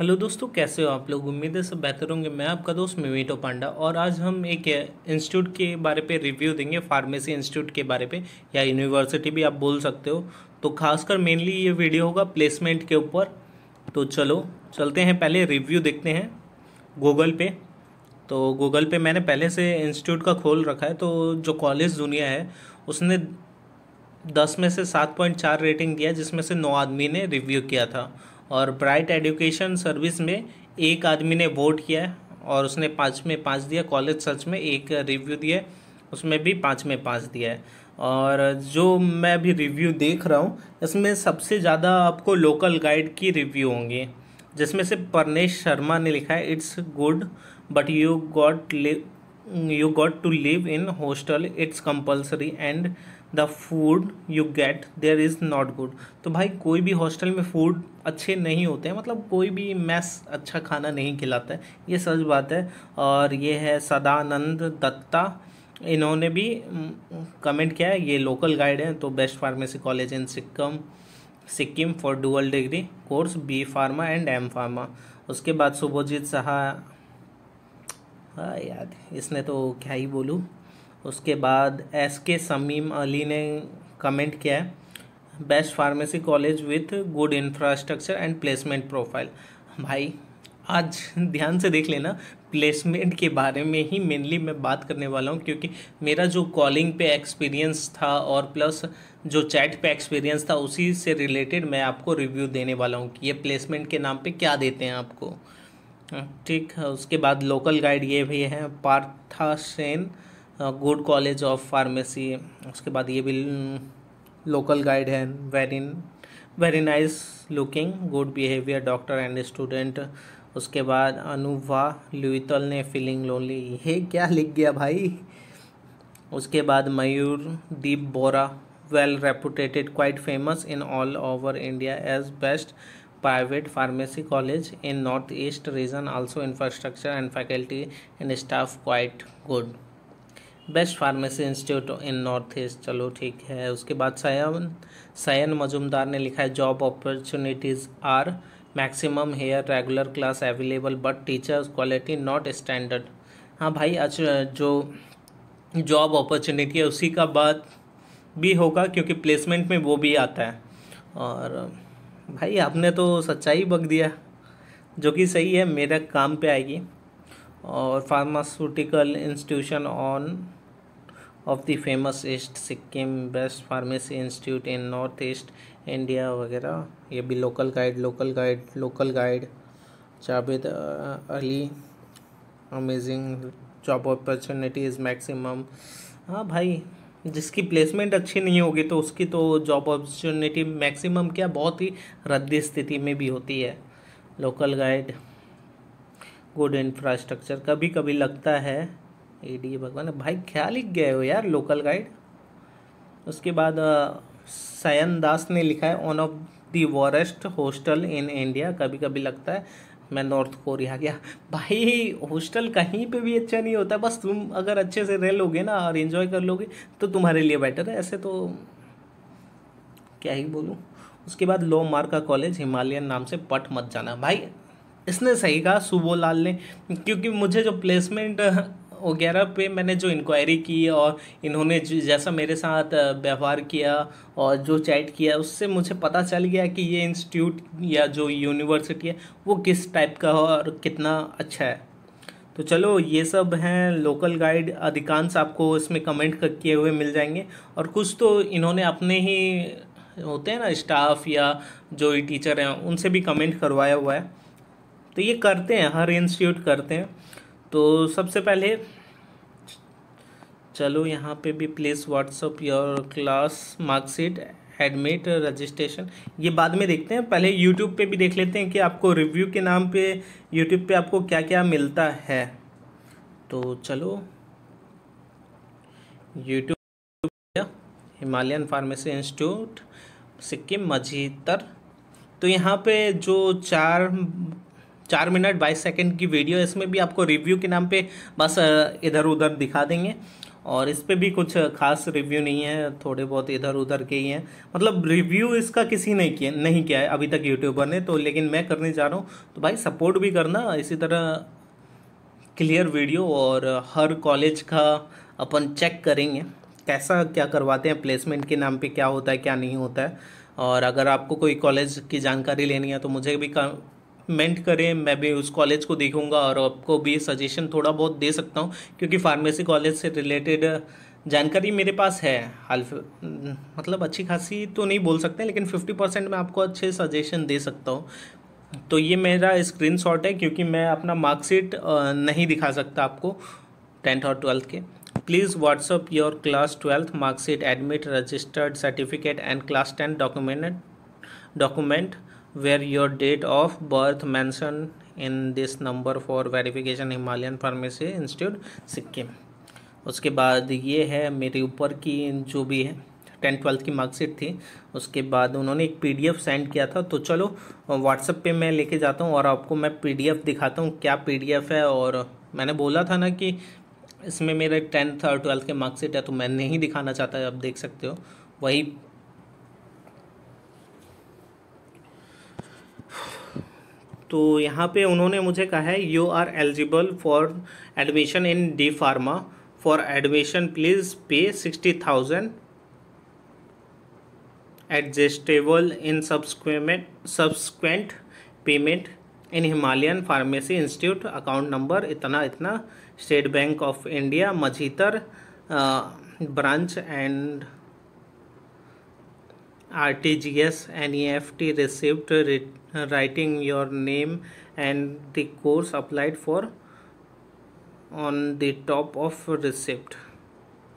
Hello दोस्तों कैसे हो आप लोग उम्मीद है सब बेहतर होंगे मैं आपका दोस्त मिमीटो पांडा और आज हम एक इंस्टीट्यूट के बारे पे रिव्यू देंगे फार्मेसी इंस्टीट्यूट के बारे पे या यूनिवर्सिटी भी आप बोल सकते हो तो खासकर मेनली ये वीडियो होगा प्लेसमेंट के ऊपर तो चलो चलते हैं पहले रिव्यू देखते हैं गूगल पे तो गूगल पे मैंने पहले से इंस्टीट्यूट का खोल रखा है तो जो कॉलेज दुनिया है उसने दस में से सात पॉइंट चार रेटिंग दिया जिसमें से नौ आदमी ने रिव्यू किया था और ब्राइट एजुकेशन सर्विस में एक आदमी ने वोट किया है और उसने पाँच में पाँच दिया कॉलेज सर्च में एक रिव्यू दिया उसमें भी पाँच में पाँच दिया है और जो मैं अभी रिव्यू देख रहा हूँ इसमें सबसे ज़्यादा आपको लोकल गाइड की रिव्यू होंगी जिसमें से परनेश शर्मा ने लिखा है it's good but you got you got to live in hostel it's compulsory and the food you get there is not good तो भाई कोई भी हॉस्टल में फूड अच्छे नहीं होते हैं मतलब कोई भी मैस अच्छा खाना नहीं खिलाता है ये सच बात है और ये है सदानंद दत्ता इन्होंने भी कमेंट किया है ये लोकल गाइड हैं तो best pharmacy college in Sikkim Sikkim for dual degree course B pharma and M pharma उसके बाद सुभोजीत सहा हाँ याद इसने तो क्या ही बोलूँ उसके बाद एस के समीम अली ने कमेंट किया है best pharmacy college with good infrastructure and placement profile भाई आज ध्यान से देख लेना प्लेसमेंट के बारे में ही मेनली मैं बात करने वाला हूँ क्योंकि मेरा जो कॉलिंग पे एक्सपीरियंस था और प्लस जो चैट पे एक्सपीरियंस था उसी से रिलेटेड मैं आपको रिव्यू देने वाला हूँ कि ये प्लेसमेंट के नाम पे क्या देते हैं आपको हाँ, ठीक है उसके बाद लोकल गाइड ये भी हैं Partha Sen good college of pharmacy उसके बाद ये भी लोकल गाइड हैं very very nice looking good behaviour doctor and student उसके बाद अनुभा लुइतल ने फीलिंग लोनली ये क्या लिख गया भाई उसके बाद Mayur Deep Bora well reputed quite famous in all over India as best private pharmacy college in northeast region also infrastructure and faculty and staff quite good best pharmacy institute in North East चलो ठीक है उसके बाद सयन सयन मजुमदार ने लिखा है job opportunities are maximum here regular class available but teachers quality not standard हाँ भाई अच्छा जो जॉब अपॉर्चुनिटी है उसी का बात भी होगा क्योंकि प्लेसमेंट में वो भी आता है और भाई आपने तो सच्चाई बक दिया जो कि सही है मेरा काम पे आएगी और pharmaceutical institution one of the famous east Sikkim best pharmacy institute in North East India वगैरह ये भी local guide local guide local guide Javed Ali amazing job opportunities maximum हाँ भाई जिसकी प्लेसमेंट अच्छी नहीं होगी तो उसकी तो जॉब अपॉर्चुनिटी मैक्सिमम क्या बहुत ही रद्दी स्थिति में भी होती है लोकल गाइड गुड इंफ्रास्ट्रक्चर कभी कभी लगता है ए डी भगवान भाई क्या लिख गए हो यार लोकल गाइड उसके बाद सयन दास ने लिखा है one of the worst hostel in India कभी कभी लगता है मैं नॉर्थ कोरिया गया भाई हॉस्टल कहीं पे भी अच्छा नहीं होता बस तुम अगर अच्छे से रह लोगे ना और इन्जॉय कर लोगे तो तुम्हारे लिए बेटर है ऐसे तो क्या ही बोलूँ उसके बाद लो मार्क का कॉलेज हिमालयन नाम से पट मत जाना भाई इसने सही कहा सुबोलाल ने क्योंकि मुझे जो प्लेसमेंट वगैरह पे मैंने जो इंक्वायरी की और इन्होंने जैसा मेरे साथ व्यवहार किया और जो चैट किया उससे मुझे पता चल गया कि ये इंस्टीट्यूट या जो यूनिवर्सिटी है वो किस टाइप का है और कितना अच्छा है तो चलो ये सब हैं लोकल गाइड अधिकांश आपको इसमें कमेंट किए हुए मिल जाएंगे और कुछ तो इन्होंने अपने ही होते हैं ना स्टाफ या जो टीचर हैं उनसे भी कमेंट करवाया हुआ है तो ये करते हैं हर इंस्टीट्यूट करते हैं तो सबसे पहले चलो यहाँ पे भी please WhatsApp your class marksheet admit registration ये बाद में देखते हैं पहले यूट्यूब पे भी देख लेते हैं कि आपको रिव्यू के नाम पे यूट्यूब पे आपको क्या क्या मिलता है तो चलो YouTube Himalayan pharmacy institute Sikkim Majitar तो यहाँ पे जो चार चार मिनट बाईस सेकेंड की वीडियो इसमें भी आपको रिव्यू के नाम पे बस इधर उधर दिखा देंगे और इस पर भी कुछ खास रिव्यू नहीं है थोड़े बहुत इधर उधर के ही हैं मतलब रिव्यू इसका किसी ने किया नहीं किया है अभी तक यूट्यूबर ने तो लेकिन मैं करने जा रहा हूँ तो भाई सपोर्ट भी करना इसी तरह क्लियर वीडियो और हर कॉलेज का अपन चेक करेंगे कैसा क्या करवाते हैं प्लेसमेंट के नाम पे क्या होता है क्या नहीं होता है और अगर आपको कोई कॉलेज की जानकारी लेनी है तो मुझे भी मेंट करें मैं भी उस कॉलेज को देखूंगा और आपको भी सजेशन थोड़ा बहुत दे सकता हूँ क्योंकि फार्मेसी कॉलेज से रिलेटेड जानकारी मेरे पास है हाल मतलब अच्छी खासी तो नहीं बोल सकते लेकिन फिफ्टी परसेंट मैं आपको अच्छे सजेशन दे सकता हूँ तो ये मेरा स्क्रीन शॉट है क्योंकि मैं अपना मार्कशीट नहीं दिखा सकता आपको टेंथ और ट्वेल्थ के please WhatsApp your class twelfth marksheet admit registered certificate and class tenth document document where your date of birth mentioned in this number for verification Himalayan Pharmacy Institute Sikkim उसके बाद ये है मेरे ऊपर की जो भी है टेंथ ट्वेल्थ की मार्कशीट थी उसके बाद उन्होंने एक पीडीएफ सेंड किया था तो चलो व्हाट्सएप पे मैं लेके जाता हूँ और आपको मैं पीडीएफ दिखाता हूँ क्या पीडीएफ है और मैंने बोला था ना कि इसमें मेरे टेंथ और ट्वेल्थ के मार्कशीट है तो मैं नहीं दिखाना चाहता आप देख सकते हो वही तो यहाँ पे उन्होंने मुझे कहा है you are eligible for admission in D pharma for admission please pay sixty thousand adjustable in subsequent subsequent payment in Himalayan pharmacy institute account number इतना इतना State Bank of India Majhitar branch and RTGS, NEFT received writing your name and the course applied for on the top of receipt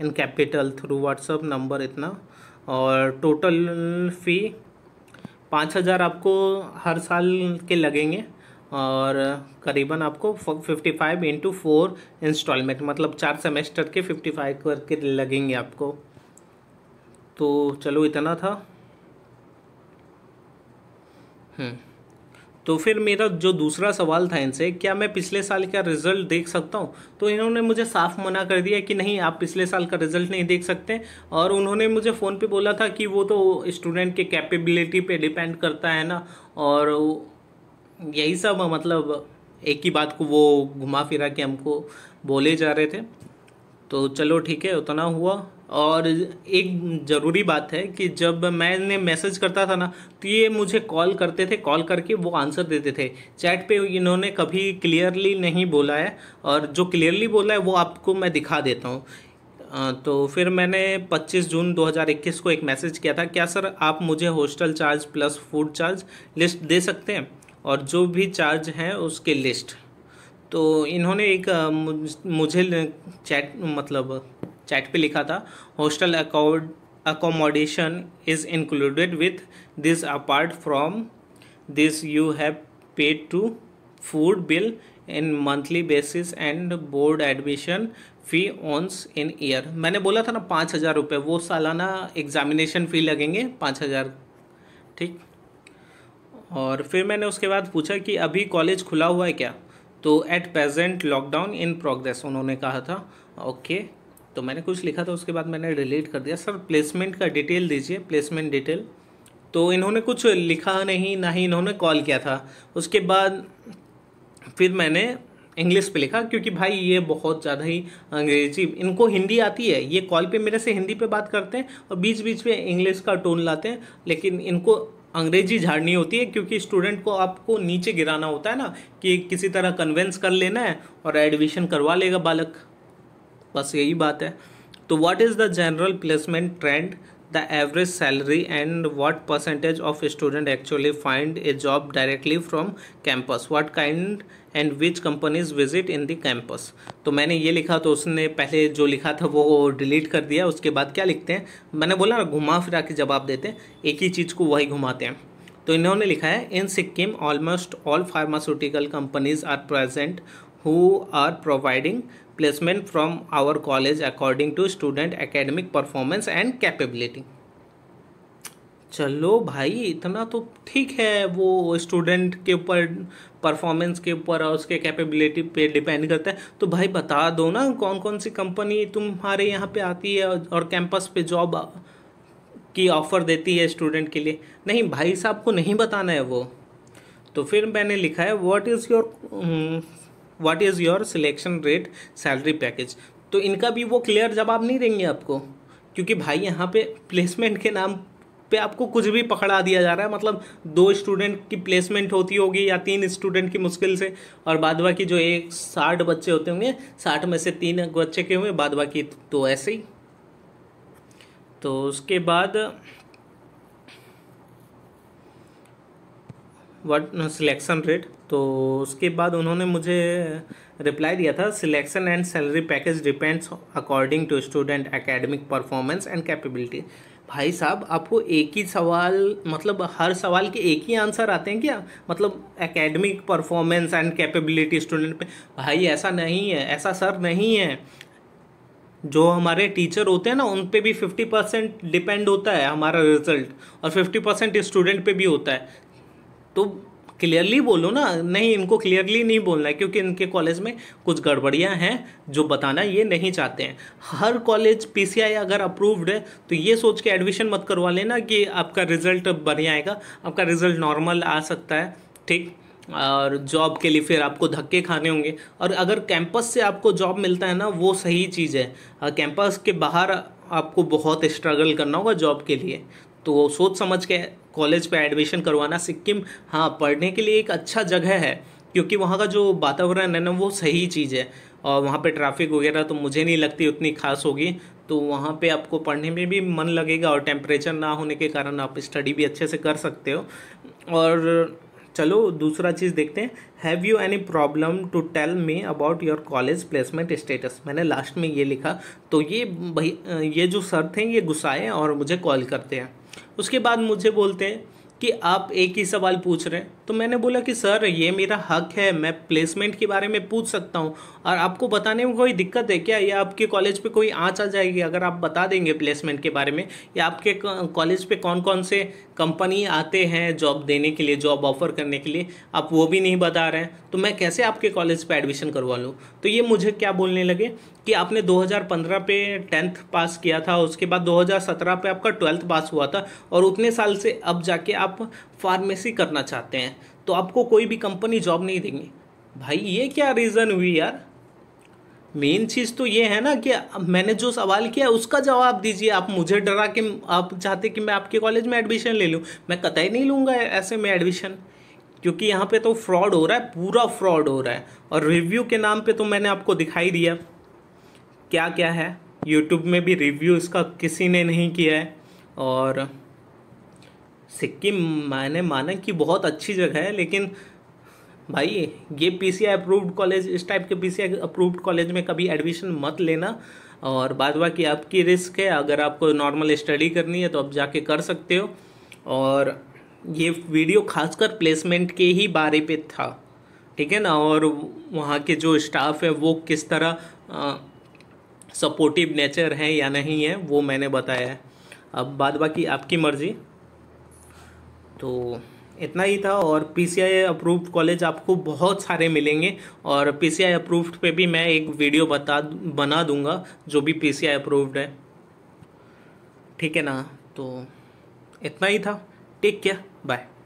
in capital through WhatsApp number इतना और total फ़ी पाँच हज़ार आपको हर साल के लगेंगे और करीबन आपको fifty five into four instalment मतलब चार सेमेस्टर के फिफ्टी फाइव करके लगेंगे आपको तो चलो इतना था हम्म। तो फिर मेरा जो दूसरा सवाल था इनसे क्या मैं पिछले साल का रिज़ल्ट देख सकता हूँ तो इन्होंने मुझे साफ मना कर दिया कि नहीं आप पिछले साल का रिज़ल्ट नहीं देख सकते और उन्होंने मुझे फ़ोन पे बोला था कि वो तो स्टूडेंट के कैपेबिलिटी पे डिपेंड करता है ना और यही सब मतलब एक ही बात को वो घुमा फिरा के हमको बोले जा रहे थे तो चलो ठीक है उतना हुआ और एक ज़रूरी बात है कि जब मैंने मैसेज करता था ना तो ये मुझे कॉल करते थे कॉल करके वो आंसर देते थे चैट पे इन्होंने कभी क्लियरली नहीं बोला है और जो क्लियरली बोला है वो आपको मैं दिखा देता हूँ तो फिर मैंने 25 जून 2021 को एक मैसेज किया था क्या सर आप मुझे hostel charge plus food charge list दे सकते हैं और जो भी चार्ज हैं उसके लिस्ट तो इन्होंने एक मुझे चैट मतलब चैट पे लिखा था hostel accommodation is included with this apart from this you have paid to food bill in monthly basis and board admission fee once in year मैंने बोला था ना पाँच हज़ार रुपये वो सालाना एग्जामिनेशन फ़ी लगेंगे पाँच हज़ार ठीक और फिर मैंने उसके बाद पूछा कि अभी कॉलेज खुला हुआ है क्या तो at present lockdown in progress उन्होंने कहा था ओके okay. तो मैंने कुछ लिखा था उसके बाद मैंने डिलीट कर दिया सर प्लेसमेंट का डिटेल दीजिए प्लेसमेंट डिटेल तो इन्होंने कुछ लिखा नहीं ना ही इन्होंने कॉल किया था उसके बाद फिर मैंने इंग्लिश पे लिखा क्योंकि भाई ये बहुत ज़्यादा ही अंग्रेजी इनको हिंदी आती है ये कॉल पे मेरे से हिंदी पे बात करते हैं और बीच बीच में इंग्लिश का टोन लाते हैं लेकिन इनको अंग्रेजी झाड़नी होती है क्योंकि स्टूडेंट को आपको नीचे गिराना होता है ना कि किसी तरह कन्वेंस कर लेना है और एडमिशन करवा लेगा बालक बस यही बात है तो what is the general placement trend the average salary and what percentage of student actually find a job directly from campus what kind and which companies visit in the campus तो मैंने ये लिखा तो उसने पहले जो लिखा था वो डिलीट कर दिया उसके बाद क्या लिखते हैं मैंने बोला ना घुमा फिरा के जवाब देते हैं एक ही चीज़ को वही घुमाते हैं तो इन्होंने लिखा है in Sikkim almost all pharmaceutical companies are present who are providing placement from our college according to student academic performance and capability चलो भाई इतना तो ठीक है वो स्टूडेंट के ऊपर परफॉर्मेंस के ऊपर और उसके कैपेबिलिटी पे डिपेंड करता है तो भाई बता दो ना कौन कौन सी कंपनी तुम्हारे यहाँ पे आती है और कैंपस पे जॉब की ऑफ़र देती है स्टूडेंट के लिए नहीं भाई साहब को नहीं बताना है वो तो फिर मैंने लिखा है what is your what is your selection rate salary package तो इनका भी वो क्लियर जवाब नहीं देंगे आपको क्योंकि भाई यहाँ पे प्लेसमेंट के नाम पे आपको कुछ भी पकड़ा दिया जा रहा है मतलब दो स्टूडेंट की प्लेसमेंट होती होगी या तीन स्टूडेंट की मुश्किल से और बाद बाकी जो एक साठ बच्चे होते होंगे साठ में से तीन बच्चे के हुए बाद बाकी तो ऐसे ही तो उसके बाद वट सिलेक्शन रेट तो उसके बाद उन्होंने मुझे रिप्लाई दिया था selection and salary package depends according to student academic performance and capability भाई साहब आपको एक ही सवाल मतलब हर सवाल के एक ही आंसर आते हैं क्या मतलब academic performance and capability student पे भाई ऐसा नहीं है ऐसा सर नहीं है जो हमारे टीचर होते हैं ना उन पे भी फिफ्टी परसेंट डिपेंड होता है हमारा रिजल्ट और फिफ्टी परसेंट स्टूडेंट पे भी होता है तो क्लियरली बोलो ना नहीं इनको क्लियरली नहीं बोलना है क्योंकि इनके कॉलेज में कुछ गड़बड़ियाँ हैं जो बताना ये नहीं चाहते हैं हर कॉलेज पीसीआई अगर अप्रूव्ड है तो ये सोच के एडमिशन मत करवा लेना कि आपका रिजल्ट बढ़िया आएगा आपका रिजल्ट नॉर्मल आ सकता है ठीक और जॉब के लिए फिर आपको धक्के खाने होंगे और अगर कैंपस से आपको जॉब मिलता है ना वो सही चीज़ है कैंपस के बाहर आपको बहुत स्ट्रगल करना होगा जॉब के लिए तो सोच समझ के कॉलेज पे एडमिशन करवाना सिक्किम हाँ पढ़ने के लिए एक अच्छा जगह है क्योंकि वहाँ का जो वातावरण है ना वो सही चीज़ है और वहाँ पे ट्रैफिक वगैरह तो मुझे नहीं लगती उतनी खास होगी तो वहाँ पे आपको पढ़ने में भी मन लगेगा और टेम्परेचर ना होने के कारण आप स्टडी भी अच्छे से कर सकते हो और चलो दूसरा चीज़ देखते हैं have you any problem to tell me about your college placement status मैंने लास्ट में ये लिखा तो ये भाई ये जो सर थे ये गुस्साए और मुझे कॉल करते हैं उसके बाद मुझे बोलते हैं कि आप एक ही सवाल पूछ रहे हैं तो मैंने बोला कि सर ये मेरा हक है मैं प्लेसमेंट के बारे में पूछ सकता हूँ और आपको बताने में कोई दिक्कत है क्या या आपके कॉलेज पे कोई आँच आ जाएगी अगर आप बता देंगे प्लेसमेंट के बारे में या आपके कॉलेज पे कौन कौन से कंपनी आते हैं जॉब देने के लिए जॉब ऑफर करने के लिए आप वो भी नहीं बता रहे हैं तो मैं कैसे आपके कॉलेज पर एडमिशन करवा लूँ तो ये मुझे क्या बोलने लगे कि आपने 2015 पे टेंथ पास किया था उसके बाद 2017 पे आपका ट्वेल्थ पास हुआ था और उतने साल से अब जाके आप फार्मेसी करना चाहते हैं तो आपको कोई भी कंपनी जॉब नहीं देंगी भाई ये क्या रीज़न हुई यार मेन चीज़ तो ये है ना कि मैंने जो सवाल किया उसका जवाब दीजिए आप मुझे डरा के आप चाहते कि मैं आपके कॉलेज में एडमिशन ले लूँ मैं कतई नहीं लूँगा ऐसे में एडमिशन क्योंकि यहाँ पे तो फ्रॉड हो रहा है पूरा फ्रॉड हो रहा है और रिव्यू के नाम पे तो मैंने आपको दिखाई दिया क्या क्या है यूट्यूब में भी रिव्यू इसका किसी ने नहीं किया है और सिक्किम मैंने माना कि बहुत अच्छी जगह है लेकिन भाई ये पीसीआई अप्रूव्ड कॉलेज इस टाइप के पीसीआई अप्रूव्ड कॉलेज में कभी एडमिशन मत लेना और बाद बाकी आपकी रिस्क है अगर आपको नॉर्मल स्टडी करनी है तो आप जाके कर सकते हो और ये वीडियो खासकर प्लेसमेंट के ही बारे पे था ठीक है ना और वहाँ के जो स्टाफ है वो किस तरह सपोर्टिव नेचर हैं या नहीं है वो मैंने बताया है अब बाद बाकी आपकी मर्ज़ी तो इतना ही था और P C I approved college आपको बहुत सारे मिलेंगे और पी सी आई अप्रूव्ड पर भी मैं एक वीडियो बता बना दूंगा जो भी पी सी आई अप्रूव्ड है ठीक है ना तो इतना ही था टेक केयर बाय